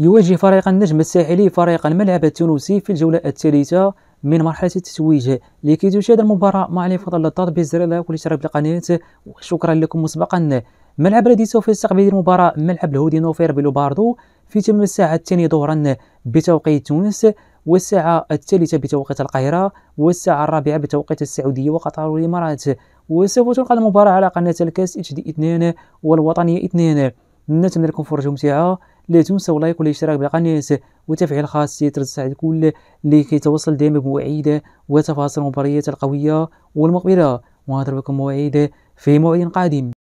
يواجه فريق النجم الساحلي فريق الملعب التونسي في الجولة الثالثة من مرحلة التتويج لكي تشاهد المباراة مع علي فضل الضغط بزر لايك والاشتراك بالقناة وشكرا لكم مسبقا الملعب الذي سوف يستقبل المباراة ملعب الهودي نوفير بلوباردو في تم الساعة الثانية ظهرا بتوقيت تونس والساعة الثالثة بتوقيت القاهرة والساعة الرابعة بتوقيت السعودية وقطر والإمارات وسوف تلقى المباراة على قناة الكاس اتش دي 2 والوطنية 2 نتمنى لكم فرجة ممتعة لا تنسوا لايك والاشتراك بالقناة وتفعيل خاصية رد الساعة الكل لكي توصل دائما بمواعيد وتفاصيل المباريات القوية والمقبلة ونهضر بكم موعد في موعد قادم